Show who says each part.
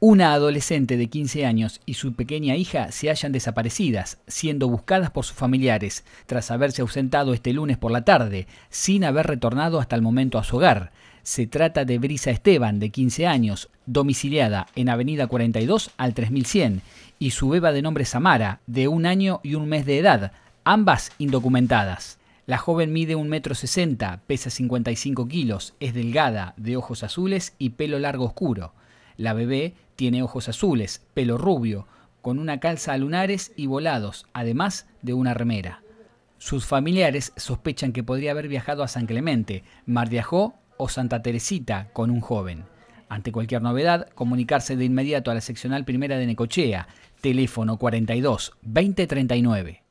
Speaker 1: Una adolescente de 15 años y su pequeña hija se hallan desaparecidas, siendo buscadas por sus familiares, tras haberse ausentado este lunes por la tarde, sin haber retornado hasta el momento a su hogar. Se trata de Brisa Esteban, de 15 años, domiciliada en Avenida 42 al 3100, y su beba de nombre Samara, de un año y un mes de edad, ambas indocumentadas. La joven mide 1,60 m, pesa 55 kilos, es delgada, de ojos azules y pelo largo oscuro. La bebé tiene ojos azules, pelo rubio, con una calza a lunares y volados, además de una remera. Sus familiares sospechan que podría haber viajado a San Clemente, Mar Ajó o Santa Teresita con un joven. Ante cualquier novedad, comunicarse de inmediato a la seccional primera de Necochea, teléfono 42 2039.